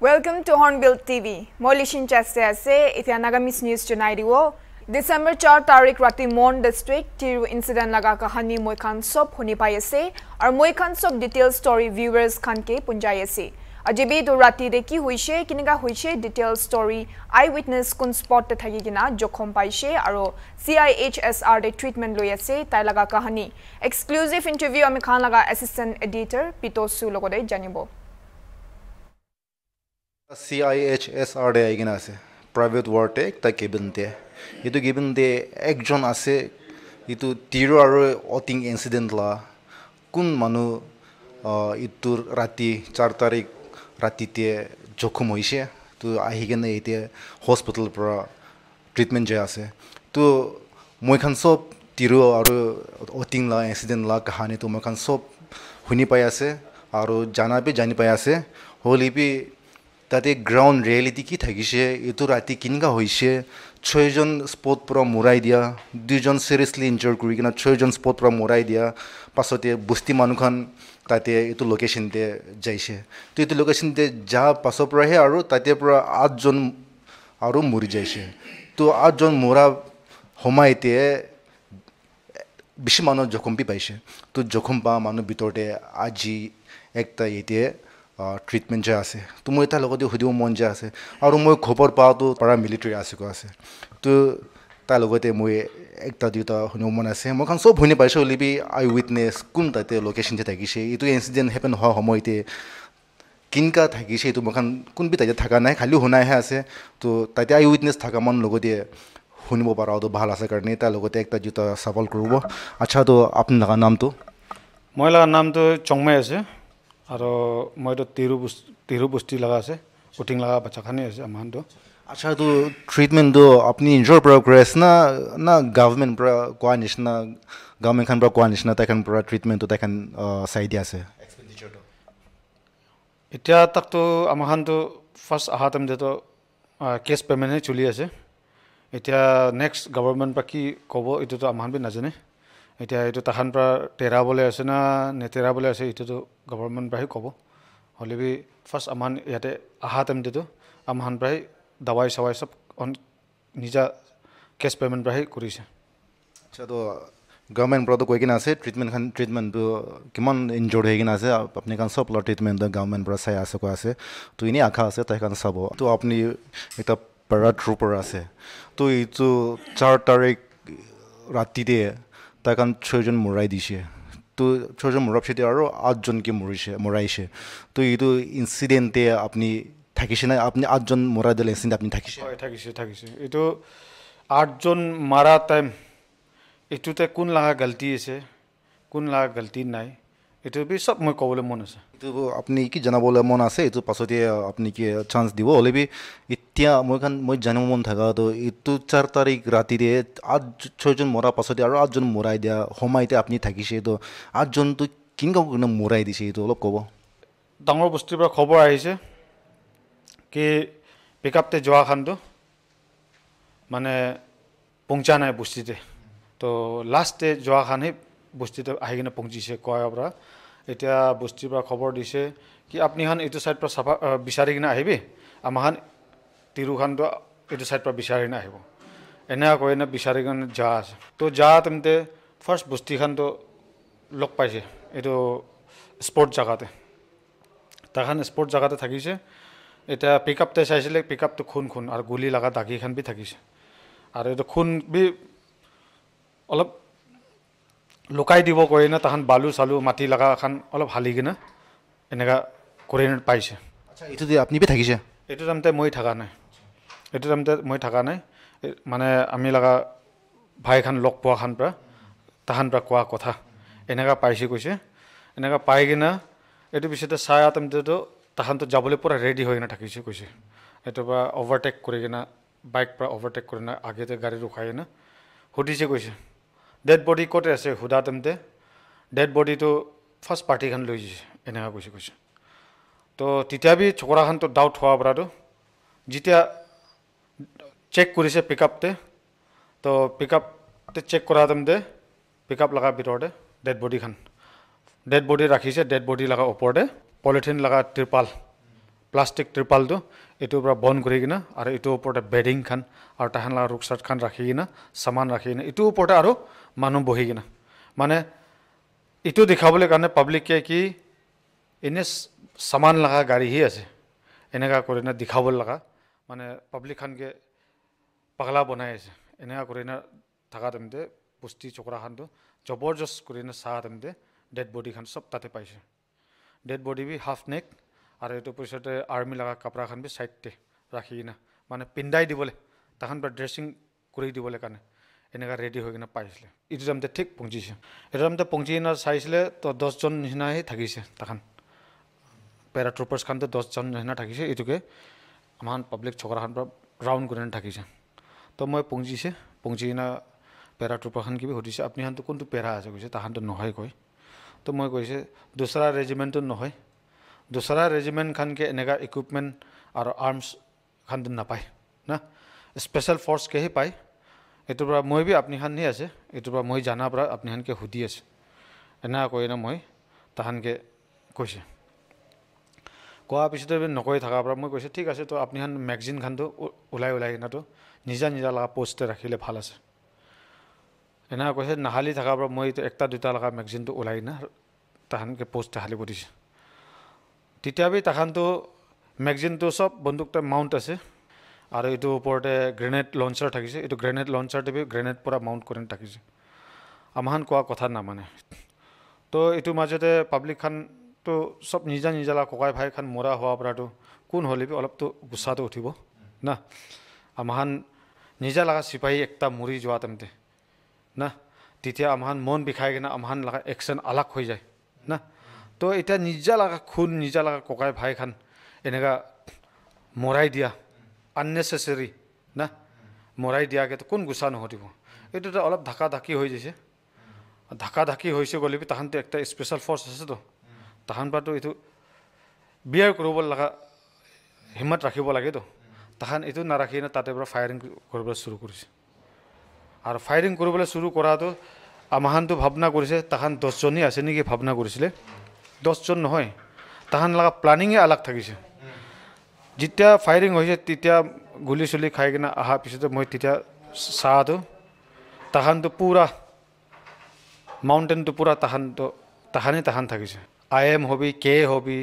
Welcome to Hornbill TV. Molishin Chaste Ase, Ithyanagamis News Tonight. December 4 Tarik Rati Mon District, Tiru Incident Lagaka Hani Moikan Sop, Hunipayase, or Moikan Sop Detail Story Viewers Kanke Punjayase. Ajibi to Rati Deki Huishe, Kiniga Huishe, Detail Story Eyewitness Kun Spot Tatagina, Jokom Paishe, Aro CIHSR De Treatment Loyase, Tailaga Kahani. Exclusive interview Amikanaga Assistant Editor, Pito Sulogode, Janibo. CIHSR দে আহিকেনে আছে private ৱাৰ্টেক তাই cabin দে এইটো cabin দে একজন আছে এইটো তিৰু আৰু Oting incident লোৱা কোন মানুহ ইটোৰ ৰাতি চাৰি তাৰিখ ৰাতিতে জখম হৈছে তো আহি কেনে এতিয়া হস্পিটেলৰ পৰা ট্ৰিটমেণ্ট যাই আছে তো মইখান চব তিৰু আৰু অটিং লোৱা ইঞ্চিডেণ্ট লোৱা কাহানী তো মইখান চব শুনি পাই আছে আৰু জানা বি জানি পাই আছে হ'লে বি তাতে গ্ৰাউণ্ড ৰিয়েলিটি কি থাকিছে এইটো ৰাতি কেনেকুৱা হৈছে ছয়জন স্পট পৰা মৰাই দিয়া দুইজন ছিৰিয়াছলি ইনজৰ কৰি কিনে ছয়জন স্পট পৰা মৰাই দিয়া পাছতে বস্তি মানুহখন তাতে এইটো লোকেশ্যনতে যাইছে তো এইটো লোকেশ্যনতে যোৱা পাছৰ পৰাহে আৰু তাতে পৰা আঠজন আৰু মৰি যাইছে তো আঠজন মৰা সময়তে বেছি মানুহ জখম্পি পাইছে তো জখম পোৱা মানুহ ভিতৰতে আজি একটা এতিয়া ট্ৰিটমেণ্ট যে আছে তো মই তাৰ লগতে সুধিব মন যে আছে আৰু মই খবৰ পাওঁতো পাৰা মিলিটেৰী আছো আছে তো তাৰ লগতে মই একটা দুটা শুনিব মন আছে মই কাৰণ চব শুনি পাইছোঁ অলিবি আই উইটনেছ কোন তাতে লোকেশ্যনতে থাকিছে এইটো ইঞ্চিডেণ্ট হেপেন হোৱা সময়তে কিনকা থাকিছে এইটো মই কাৰণ কোনবি তাতে থকা নাই খালী শুনাইহে আছে তো তাতে আই উইটনেছ থকা মন লগতে শুনিব পাৰাটো ভাল আছে কাৰণে তাৰ লগতে একটা দুটা চাবল কৰিব আচ্ছা তো আপুনি লগা নামটো মই লগা নামটো চংমাই আছে আৰু মই এইটো তিৰুপুষ্টি বস্তি লগা আছে কুটিং লগা বাচ্চাখানি আছে আমাৰটো আচ্ছা এইটো ট্ৰিটমেণ্টটো আপুনি নিজৰ পৰা কৰি আছে না না গভমেণ্ট পৰা কোৱা নিচিনা গভমেণ্টখনৰ পৰা কোৱা নিচিনা তাইখন পৰা ট্ৰিটমেণ্টটো তাইখন চাই দিয়া আছে এতিয়া তাকতো আমাৰখনটো ফাৰ্ষ্ট অহা টাইম টাইমতেতো কেছ পে'মেণ্টহে চলি আছে এতিয়া নেক্সট গভৰ্ণমেণ্ট পৰা কি ক'ব এইটোতো আমাৰখন বি নাজানে এতিয়া এইটো তাহান পৰা তেৰা আছে না নেতেৰাবলৈ আছে এইটোতো গভৰ্ণমেণ্ট পৰাহি ক'ব হ'লে বি ফাৰ্ষ্ট আমাৰ ইয়াতে আহা টাইমটোতো আমাৰ পৰাহি দাৱাই চাৱাই চব অন নিজা কেচ পে'মেণ্ট পৰাহি কৰিছে আচ্ছা তো গভৰ্ণমেণ্ট পৰাতো কৈ কিনে আছে ট্ৰিটমেণ্টখন ট্ৰিটমেণ্টটো কিমান ইনজৰ্ড হৈ কিনে আছে আপুনি কাৰণ চব লোৱা ট্ৰিটমেণ্ট গভৰ্ণমেণ্ট পৰা চাই আছে কোৱা আছে তো এনেই আশা আছে তাইৰ কাৰণে চাব তো আপুনি এটা পেৰা ট্ৰুপৰ আছে তো এইটো চাৰ তাৰিখ ৰাতিতে কাৰণ ছয়জন মৰাই দিছে তো ছয়জন মৰাৰ পিছতে আৰু আঠজনকে মৰিছে মৰাইছে তো এইটো ইনচিডেণ্টে আপুনি থাকিছে নে আপুনি আঠজন মৰাই দিলে ইঞ্চিডেণ্ট আপুনি থাকিছে হয় থাকিছে থাকিছে এইটো আঠজন মৰা টাইম এইটোতে কোন লাগা গাল্টি আছে কোন লাগা গাল্টি নাই এইটো বি চব মই ক'বলৈ মন আছে এইটো আপুনি কি জনাবলৈ মন আছে এইটো পাছতে আপুনি কি চান্স দিব হ'লে বি এতিয়া মই কাৰণ মই জানিব মন থকা তো এইটো চাৰি তাৰিখ ৰাতিৰে আঠ ছয়জন মৰাৰ পাছতে আৰু আঠজন মৰাই দিয়া সময়তে আপুনি থাকিছে তো আঠজনটো কেনেকুৱা মৰাই দিছে এইটো অলপ ক'ব ডাঙৰ বস্তিৰ পৰা খবৰ আহিছে কি পিকআপতে যোৱা খানটো মানে পুংচা নাই বস্তিতে তো লাষ্টে যোৱা খানহে বস্তিতে আহি কিনে পুংচিছে কোৱাৰ পৰা এতিয়া বস্তিৰ পৰা খবৰ দিছে কি আপুনিখন এইটো ছাইডৰ পৰা চাফা বিচাৰি কিনে আহিবি আমাৰখন তিৰুখানটো এইটো ছাইড পৰা বিচাৰি নাহিব এনেকুৱা কৰি এনে বিচাৰি কাৰণে যা আছে তো যা তেন্তে ফাৰ্ষ্ট বস্তিখানটো লগ পাইছে এইটো স্পৰ্ট জেগাতে তাখান স্পৰ্ট জেগাতে থাকিছে এতিয়া পিক আপতে চাইছিলে পিক আপটো খুন খুন আৰু গুলি লগা দাগিখান বি থাকিছে আৰু এইটো খুন বি অলপ লুকাই দিব কৰি না তাহান বালু চালু মাটি লগা এখন অলপ হালি কিনে এনেকুৱা কৰি পাইছে আচ্ছা এইটো আপুনি বি থাকিছে এইটো তাৰমানে মই থকা নাই এইটো টাইমতে মই থকা নাই মানে আমি লগা ভাইখান লগ পোৱা খান পৰা তাহান পৰা কোৱা কথা এনেকুৱা পাইছে কৈছে এনেকুৱা পাই কিনে এইটো পিছতে চাই টাইমতেতো তাহানটো যাবলৈ পূৰা ৰেডি হৈ কিনে থাকিছে কৈছে এইটোৰ পৰা অভাৰটেক কৰি কিনে বাইক পৰা অভাৰটেক কৰি কিনে আগতে গাড়ী ৰখাই কিনে সুধিছে কৈছে ডেড বডি ক'তে আছে সোধা টাইমতে ডেড বডিটো ফাৰ্ষ্ট পাৰ্টিখন লৈ যাইছে এনেকুৱা কৈছে কৈছে তো তেতিয়া বি চকৰাখনটো ডাউট হোৱাৰ পৰাটো যেতিয়া চেক কৰিছে পিকআপতে তো পিকআপতে চেক কৰা টাইমতে পিকআপ লগা ভিতৰতে ডেড বডিখন ডেড বডি ৰাখিছে ডেড বডি লগা ওপৰতে পলিথিন লগা ত্ৰিপাল প্লাষ্টিক ত্ৰিপালটো এইটোৰ পৰা বন্ধ কৰি কিনে আৰু এইটোৰ ওপৰতে বেডিংখন আৰু তাহান লগা ৰুকচাৰ্টখন ৰাখি কিনে চামান ৰাখি কিনে এইটোৰ ওপৰতে আৰু মানুহ বহি কিনে মানে এইটো দেখাবলৈ কাৰণে পাব্লিকে কি এনে চামান লগা গাড়ীহে আছে এনেকুৱা কৰি কিনে দেখাবলগা মানে পাব্লিকখনকে পাগলা বনাই আছে এনেকুৱা কৰি না থকা টাইমতে পুষ্টি চকৰাখনটো জবৰদস্ত কৰি না চাহ টাইমতে ডেড বডিখন চব তাতে পাইছে ডেড বডি বি হাফ নেক আৰু এইটো পিছতে আৰ্মি লগা কাপোৰাখন বি চাইডতে ৰাখি কিনে মানে পিন্ধাই দিবলৈ তাহান পৰা ড্ৰেছিং কৰি দিবলৈ কাৰণে এনেকুৱা ৰেডি হৈ কিনে পাইছিলে এইটো টাইমতে ঠিক পুঞ্জিছে এইটো টাইমতে পুঞ্জি কিনে চাইছিলে তো দহজন নিচিনাই থাকিছে তাখন পেৰাট্ৰুপাৰ্ছখনতে দহজন নিচিনা থাকিছে এইটোকে আমাৰ পাব্লিক চকৰাখন পৰা ৰাউণ্ড কৰি থাকিছে তো মই পঙ্জিছে পঙ্জিদিনা পেৰা টুপাখান কিবি সুধিছে আপুনি সেইটো কোনটো পেৰা আছে কৈছে তাহাঁতো নহয় কয় তো মই কৈছে দোচৰা ৰেজিমেণ্টটো নহয় দোচৰা ৰেজিমেণ্টখনকে এনেকুৱা ইকুইপমেণ্ট আৰু আৰ্মছখান নাপায় না স্পেচিয়েল ফৰ্চকেহে পায় এইটোৰ পৰা মই বি আপনিখানহে আছে এইটোৰ পৰা মই জানাৰ পৰা আপনিখানকে সুধি আছে এনেকৈ কৈ মই তাহানকে কৈছে কোৱাৰ পিছতে নকৈ থকাৰ পৰা মই কৈছোঁ ঠিক আছে তো আপনিখান মেগজিনখানটো ওলাই ওলাই কিনেতো নিজা নিজা লগা পষ্টে ৰাখিলে ভাল আছে এনেকৈ কৈছে নাহালি থকাৰ পৰা মই একটা দুটা লগা মেগজিনটো ওলাই না তাহানকে পষ্ট হালিব দিছে তেতিয়া বি তাহানটো মেগজিনটো চব বন্দুকতে মাউণ্ট আছে আৰু এইটোৰ ওপৰতে গ্ৰেনেড লঞ্চাৰ থাকিছে এইটো গ্ৰেনেড লঞ্চাৰটো বি গ্ৰেনেড পৰা মাউণ্ট কৰি থাকিছে আমাৰখন কোৱা কথা নামানে তো এইটোৰ মাজতে পাব্লিকখানটো চব নিজা নিজা লগা ককাই ভাইখন মৰা হোৱাৰ পৰাটো কোন হ'লে বি অলপতো গুচাটো উঠিব না আমাহান নিজা লগা চিপাহী একটা মৰি যোৱা তেমতে না তেতিয়া আমাহান মন বিষাই কিনে আমাহান লগা একশ্যন আলাক হৈ যায় না তো এতিয়া নিজা লগা খুন নিজা লগা ককাই ভাই খান এনেকুৱা মৰাই দিয়া আননেচেচেৰি না মৰাই দিয়াকৈতো কোন গুচা নহতিব এইটোতো অলপ ধাকা ধাকি হৈ যাইছে ধাকা ধাকি হৈছে গ'লে তাহাঁতে এটা স্পেচিয়েল ফৰ্চ আছেতো তাহান পৰাতো এইটো বিয়াৰ কৰিব লগা হিমত ৰাখিব লাগেতো তাহান এইটো নাৰাখি কিনে তাতে পৰা ফায়াৰিং কৰিবলৈ চুৰু কৰিছে আৰু ফায়াৰিং কৰিবলৈ চুৰু কৰাটো আমাহানটো ভাৱনা কৰিছে তাহান দহজনী আছে নেকি ভাৱনা কৰিছিলে দহজন নহয় তাহান লগা প্লানিঙে আলাগ থাকিছে যেতিয়া ফায়াৰিং হৈছে তেতিয়া গুলি চুলি খাই কিনে অহাৰ পিছতে মই তেতিয়া চাহটো তাহানটো পূৰা মাউণ্টেইনটো পূৰা তাহানটো তাহানেই তাহান থাকিছে আই এম হবি কে হবি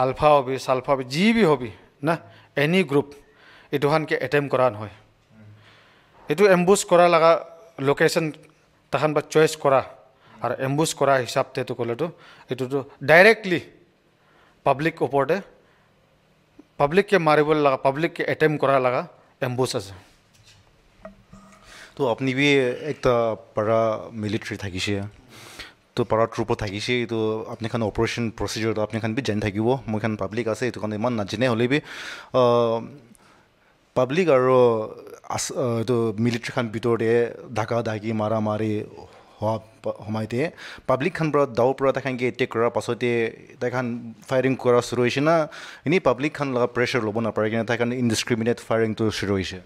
আলফা হবি চালফা হবি যি বি হবি না এনি গ্ৰুপ এইটো খানকে এটেম কৰা নহয় এইটো এম্বুজ কৰা লগা লোকেশ্যন তাহান বা চইচ কৰা আৰু এম্বুজ কৰা হিচাপতেতো ক'লেতো এইটোতো ডাইৰেক্টলি পাব্লিক ওপৰতে পাব্লিককে মাৰিবলৈ লগা পাব্লিককে এটেম কৰা লগা এম্বুজ আছে তো আপুনি বি এক পাৰা মিলিটেৰী থাকিছে যিটো ৰূপত থাকিছে এইটো আপোনাখন অপাৰেশ্যন প্ৰচিজাৰটো আপোনাখন বি জানি থাকিব মোৰখন পাব্লিক আছে এইটো কাৰণে ইমান নাজানে হ'লে বি পাব্লিক আৰু এইটো মিলিটাৰীখন ভিতৰতে ঢাকা ঢাকি মাৰা মাৰি হোৱা সময়তে পাব্লিকখন পৰা দাও পৰা তাইখানকে এটেক কৰাৰ পাছতে তাইখান ফায়াৰিং কৰা চুৰ হৈছে না এনেই পাব্লিকখন লগা প্ৰেছাৰ ল'ব নাপায় কিন্তু তাইখান ইনডিচক্ৰিমিনেট ফায়াৰিংটো চুৰ হৈছে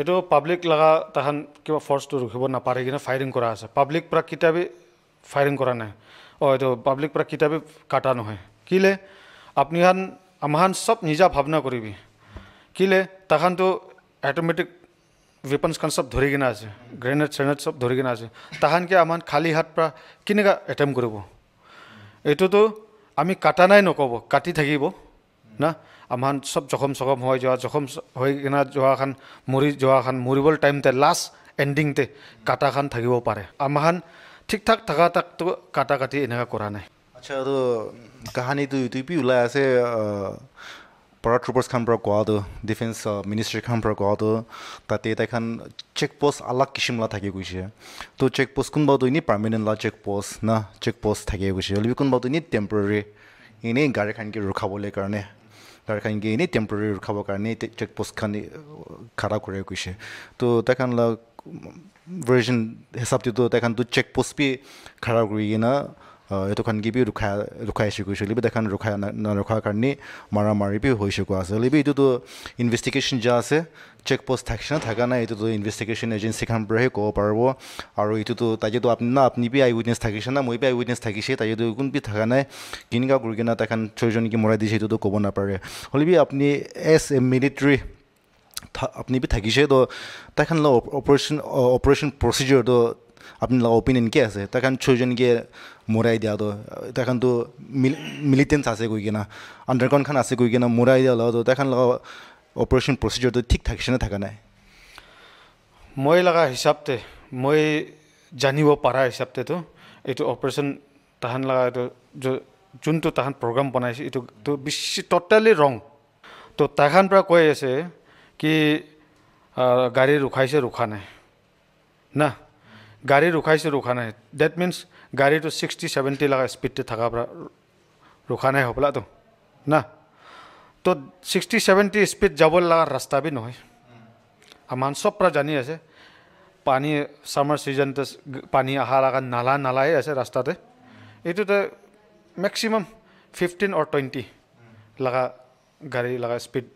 এইটো পাব্লিক লগা তাইখান কিবা ফৰ্চটো ৰখিব নাপাৰে কিন্তু ফায়াৰিং কৰা আছে পাব্লিক পৰা কেতিয়াবা ফাইৰিং কৰা নাই অঁ এইটো পাব্লিক পৰা কিতাপে কাটা নহয় কিলে আপনিহান আমাহান চব নিজা ভাৱনা কৰিবি কিলে তাহানতো এটমেটিক ৱেপনছ কাৰণ চব ধৰি কিনে আছে গ্ৰেনেড চেনেড চব ধৰি কিনে আছে তাহানকে আমাৰ খালী হাত পৰা কেনেকৈ এটেম কৰিব এইটোতো আমি কাটা নাই নক'ব কাটি থাকিব না আমাৰ চব জখম চখম হৈ যোৱা জখম হৈ কিনে যোৱাখন মৰি যোৱাখন মৰিবলৈ টাইমতে লাষ্ট এণ্ডিংতে কাটাখান থাকিব পাৰে আমাৰ ঠিক ঠাক থকা তাকটো কাটা কাটি এনেকুৱা কৰা নাই আচ্ছা আৰু কাহানিটো ইউটিউবি ওলাই আছে পাৰা ট্ৰুপাৰ্ছখন পৰা কোৱাটো ডিফেন্স মিনিষ্ট্ৰীখন পৰা কোৱাটো তাতে তাইখন চেক পোষ্ট আলাগ কিছুমান থাকি গৈছে তো চেক পোষ্ট কোনোবাটো এনেই পাৰ্মেনেণ্টলা চেক পোষ্ট না চেক পোষ্ট থাকি গৈছে হ'লে কোনোবাটো এনেই টেম্পৰৰী এনেই গাড়ীখনকে ৰখাবলৈ কাৰণে গাড়ীখনকে এনেই টেম্পৰৰী ৰখাবৰ কাৰণে চেক পোষ্টখন খাৰা কৰি গৈছে তো তাইখন version hesap ti do ta kan do check post pi khara gri na eto kan gi bi rukha rukha shi gu shuli bi kan rukha na rukha karni mara mari bi hoi shi gu asle bi tu investigation ja ase check post থাকছে না থাকা না এতো তো investigation agency খান ব্রহে কব পারবো আর এইটো তো তাই na আপনি না আপনি witness আই moi থাকিছে না মই বি আই উইটনেস থাকিছে তাই তো কোন বি থাকা নাই কিনকা গুরগিনা তাখান ছয়জন কি মরাই দিছে এইটো তো কব না পারে হলে আপুনি থাকিছে তো তাইখান লগ অপাৰেশ্যন অপাৰেশ্যন প্ৰচিডিঅৰটো আপোনালোকৰ অপিনিয়ন কি আছে তাইখান ছয়জনকে মৰাই দিয়া তো তাইখানতো মিলি মিলিটেন্স আছে কৈ কিনে আণ্ডাৰগ্ৰাউণ্ডখন আছে কৈ কিনে মৰাই দিয়া লগত তাইখান লগত অপাৰেশ্যন প্ৰচিডিঅৰটো ঠিক থাকিছে নে থকা নাই মই লগা হিচাপতে মই জানিব পৰা হিচাপতেতো এইটো অপাৰেশ্যন তাহান লগা এইটো যোনটো তাহান প্ৰগ্ৰাম বনাইছে এইটো বেছি ট'টেলি ৰং তো তাহান পৰা কৈ আছে কি গাড়ী ৰখাইছে ৰখা নাই না গাড়ী ৰখাইছে ৰখা নাই ডেট মিনছ গাড়ীটো ছিক্সটি ছেভেণ্টি লগা স্পীডতে থকা পৰা ৰখা নাই হ'বলাতো না তো ছিক্সটি ছেভেণ্টি স্পীড যাবলৈ লগা ৰাস্তা বি নহয় মান চব পৰা জানি আছে পানী ছামাৰ ছিজনতে পানী অহা লগা নালা নালাই আছে ৰাস্তাতে এইটোতে মেক্সিমাম ফিফটিন অৰ টুৱেণ্টি লগা গাড়ী লগা স্পীড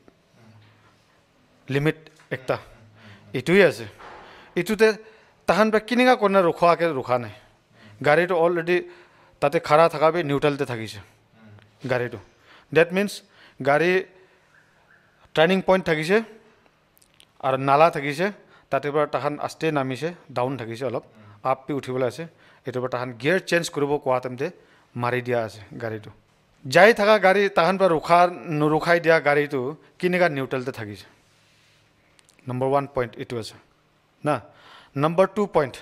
লিমিট একটা এইটোই আছে এইটোতে তাহান বা কিনিঙা কোনে ৰখোৱাকৈ ৰখা নাই গাড়ীটো অলৰেডি তাতে খাৰা থকা বি নিউট্ৰেলতে থাকিছে গাড়ীটো ডেট মিনছ গাড়ী টাৰ্ণিং পইণ্ট থাকিছে আৰু নালা থাকিছে তাতে পৰা তাহান আষ্টে নামিছে ডাউন থাকিছে অলপ আপ বি উঠিবলৈ আছে এইটোৰ পৰা তাহান গিয়েৰ চেঞ্জ কৰিব কোৱা টাইমতে মাৰি দিয়া আছে গাড়ীটো যাই থকা গাড়ী তাহান পৰা ৰখা নুৰখাই দিয়া গাড়ীটো কেনেকুৱা নিউট্ৰেলতে থাকিছে নম্বৰ ওৱান পইণ্ট এইটো আছে না নম্বৰ টু পইণ্ট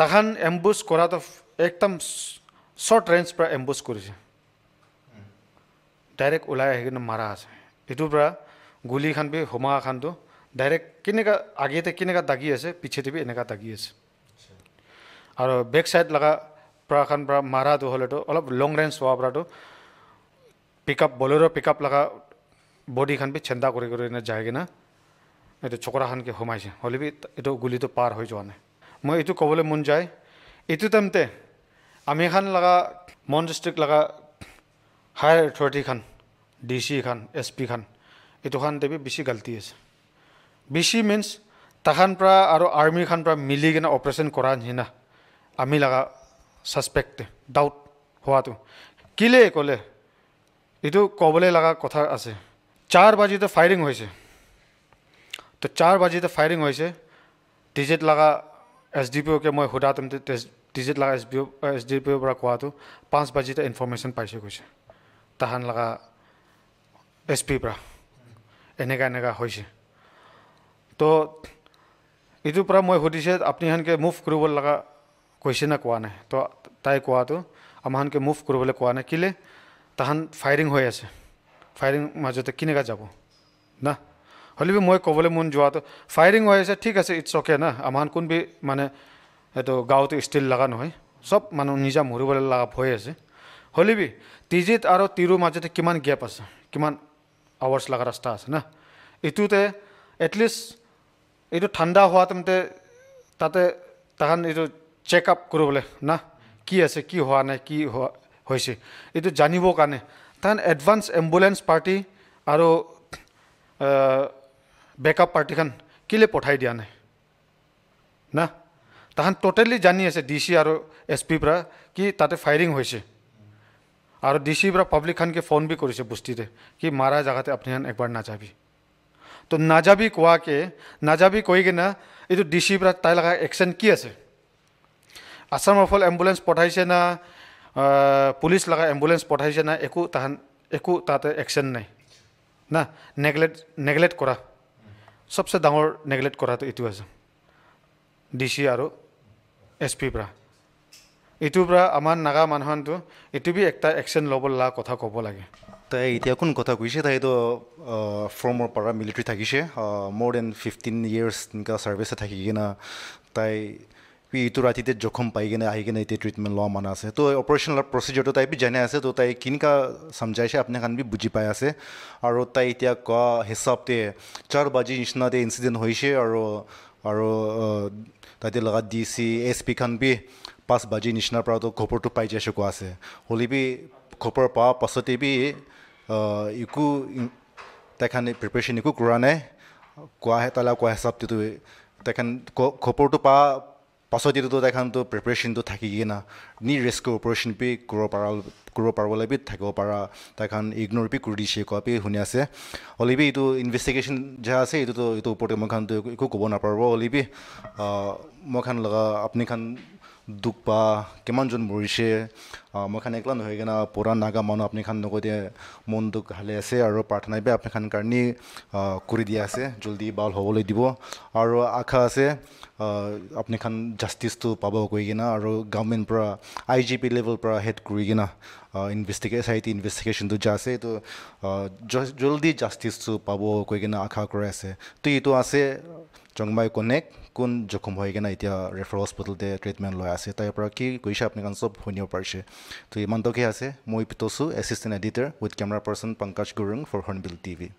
তাহান এম্বুজ কৰাটো একদম শ্বৰ্ট ৰেঞ্জ পৰা এম্বুজ কৰিছে ডাইৰেক্ট ওলাই আহি কিনে মাৰা আছে এইটোৰ পৰা গুলিখন বি খানটো ডাইৰেক্ট কেনেকৈ আগেতে কেনেকৈ দাগি আছে পিছে বি এনেকুৱা দাগি আছে আৰু বেক চাইড লগা পৰাখন পৰা মাৰাটো হ'লেতো অলপ লং ৰেঞ্জ হোৱাৰ পৰাটো পিক আপ বলেৰ' পিক আপ লগা বডিখন বি চেণ্টা কৰি কৰি যায় কিনা এইটো চকৰাখনকে সোমাইছে হ'লেবি এইটো গুলিটো পাৰ হৈ যোৱা নাই মই এইটো ক'বলৈ মন যায় এইটো টাইমতে আমি এখন লগা মন ডিষ্ট্ৰিক্ট লগা হায়াৰ এথৰিটিখন ডি চি খান এছ পি খান এইটোখন দেৱী বেছি গাল্টি আছে বেছি চি মিনছ তাখান পৰা আৰু আৰ্মিখন পৰা মিলি কিনে অপাৰেশ্যন কৰা নিচিনা আমি লগা ছাছপেক্টে ডাউট হোৱাটো কেলে ক'লে এইটো ক'বলৈ লগা কথা আছে চাৰ বাজিতে ফায়াৰিং হৈছে তো চার বাজিতে ফাইরিং হয়েছে টিজেট লাগা এস ডিপিওকে মানে সুদা তুমি টিজেট লাগা এস বিও এস ডিপিওর কোয়া তো পাঁচ বাজিতে ইনফরমেশন পাইছে কৈছে তাহান লাগা এস পিপরা এনেকা এনেকা হয়েছে তো এইটার মানে সুদিছে আপনি হানকে মুভ লাগা কৈছে না কোয়া নাই তো তাই কোয়াতো আমার হানকে মুভ করবলে কোয়া নাই কিলে তাহান ফাইরিং হয়ে আছে ফাইরিং মাজতে কিনেকা যাব না হ'লে বি মই ক'বলৈ মন যোৱাটো ফায়াৰিং হৈ আছে ঠিক আছে ইটছ অ'কে না আমাৰ কোন বি মানে এইটো গাঁৱতো ষ্টিল লগা নহয় চব মানুহ নিজা মৰিবলৈ লগা ভয় আছে হ'লে বি টিজিত আৰু তিৰুৰ মাজতে কিমান গেপ আছে কিমান আৱাৰ্ছ লগা ৰাস্তা আছে না এইটোতে এটলিষ্ট এইটো ঠাণ্ডা হোৱা তেন্তে তাতে তাহান এইটো চেক আপ কৰিবলৈ না কি আছে কি হোৱা নাই কি হোৱা হৈছে এইটো জানিবৰ কাৰণে তাহান এডভান্স এম্বুলেঞ্চ পাৰ্টি আৰু বেকআপ পাৰ্টিখন কেলৈ পঠাই দিয়া নাই না তাহান ট'টেলি জানি আছে ডি চি আৰু এছ পিৰ পৰা কি তাতে ফায়াৰিং হৈছে আৰু ডি চিৰ পৰা পাব্লিকখনকে ফোন বি কৰিছে বস্তিৰে কি মাৰা জেগাতে আপুনি একবাৰ নাযাবি তো নাযাবি কোৱাকে নাযাবি কৈ কিনে এইটো ডি চিৰ পৰা তাই লগা একশ্যন কি আছে আছাম ফল এম্বুলেঞ্চ পঠাইছে না পুলিচ লগা এম্বুলেঞ্চ পঠাইছে না একো তাহান একো তাতে একশ্যন নাই না নেগলেক্ট নেগলেক্ট কৰা চবচে ডাঙৰ নেগলেক্ট কৰাটো এইটো আছে ডি চি আৰু এছ পিৰ পৰা এইটোৰ পৰা আমাৰ নাগা মানুহটো এইটো বি এটা একশ্যন ল'ব লগা কথা ক'ব লাগে তাই এতিয়া কোন কথা কৈছে তাই এইটো ফৰ্মৰ পৰা মিলিটেৰী থাকিছে মৰ দেন ফিফটিন ইয়েৰ্ছ এনেকুৱা ছাৰ্ভিচে থাকি কিনা তাই ইটো ৰাতিতে জখম পাই কিনে আহি কিনে এতিয়া ট্ৰিটমেণ্ট লোৱা মানা আছে তো অপাৰেশ্যনৰ প্ৰচিডিঅৰটো তাই বি জানে আছে তো তাই কেনেকুৱা চামজাইছে আপুনি কাৰণ বি বুজি পাই আছে আৰু তাই এতিয়া কোৱা হিচাপতে চাৰ বাজি নিচিনাতে ইঞ্চিডেণ্ট হৈছে আৰু আৰু তাইতে লগা ডি চি এছ পি খান বি পাঁচ বাজি নিচিনাৰ পৰাতো খবৰটো পাই যাইছে কোৱা আছে হ'লে বি খবৰ পোৱাৰ পাছতে বি একো তাইখান প্ৰিপেৰেশ্যন একো কৰা নাই কোৱাহে তালা কোৱা হিচাপতেতো তাইখান খবৰটো পোৱা পাছত এইটো তাইখানতো প্ৰিপেৰেশ্যনটো থাকি কিনে নি ৰেস্কিউ অপাৰেশ্যন পি কৰিব পাৰা কৰিব পাৰিবলৈ বি থাকিব পাৰা তাইখন ইগন'ৰ পি কৰি দিছে কোৱা পি শুনি আছে হ'লে বি এইটো ইনভেষ্টিগেশ্যন যে আছে এইটোতো এইটো ওপৰতে মই খানটো একো ক'ব নাপাৰিব হ'লে বি মই খান লগা আপুনি খান দুখ পা কিমানজন মৰিছে মই খান একলা নহয় কিনা পুৰা নাগা মানুহ আপুনি খান নগতে মন দুখ হালে আছে আৰু প্ৰাৰ্থনাই বে আপুনি খান কাৰণে কৰি দিয়া আছে জলদি বাল হ'বলৈ দিব আৰু আশা আছে আপুনি খান জাষ্টিচটো পাব কৈ কিনে আৰু গভমেণ্ট পৰা আই জি পি লেভেল পৰা হেড কৰি কিনে ইনভেষ্টিগে চাইটি ইনভেষ্টিগেশ্যনটো যে আছে এইটো জল্দি জাষ্টিছটো পাব কৈ কিনে আশা কৰাই আছে তো এইটো আছে চংমাই কনেক কোন জখম হৈ কিনে এতিয়া ৰেফাৰ হস্পিটেলতে ট্ৰিটমেণ্ট লৈ আছে তাৰ পৰা কি কৈছে আপোনালোকে চব শুনিব পাৰিছে তো ইমানটোকে আছে মই পিতছোঁ assistant editor with camera person Pankaj Gurung for Hornbill TV